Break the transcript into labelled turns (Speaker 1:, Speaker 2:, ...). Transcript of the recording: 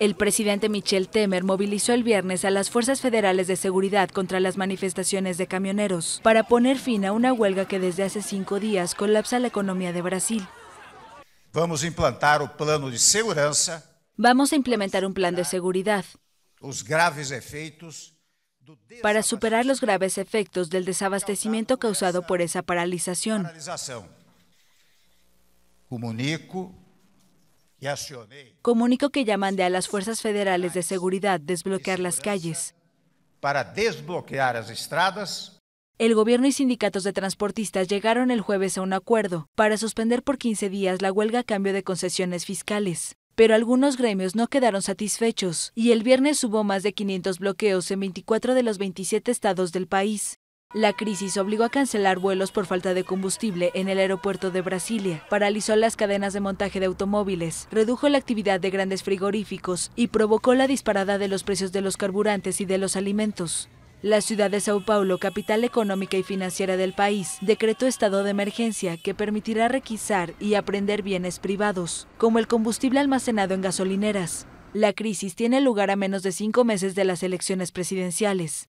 Speaker 1: El presidente Michel Temer movilizó el viernes a las fuerzas federales de seguridad contra las manifestaciones de camioneros para poner fin a una huelga que desde hace cinco días colapsa la economía de Brasil.
Speaker 2: Vamos a implantar de
Speaker 1: Vamos a implementar un plan de seguridad.
Speaker 2: Los graves
Speaker 1: para superar los graves efectos del desabastecimiento causado por esa paralización.
Speaker 2: Comunico
Speaker 1: Comunico que ya mandé a las fuerzas federales de seguridad desbloquear las calles.
Speaker 2: Para desbloquear las
Speaker 1: estradas. El gobierno y sindicatos de transportistas llegaron el jueves a un acuerdo para suspender por 15 días la huelga a cambio de concesiones fiscales. Pero algunos gremios no quedaron satisfechos y el viernes hubo más de 500 bloqueos en 24 de los 27 estados del país. La crisis obligó a cancelar vuelos por falta de combustible en el aeropuerto de Brasilia, paralizó las cadenas de montaje de automóviles, redujo la actividad de grandes frigoríficos y provocó la disparada de los precios de los carburantes y de los alimentos. La ciudad de Sao Paulo, capital económica y financiera del país, decretó estado de emergencia que permitirá requisar y aprender bienes privados, como el combustible almacenado en gasolineras. La crisis tiene lugar a menos de cinco meses de las elecciones presidenciales.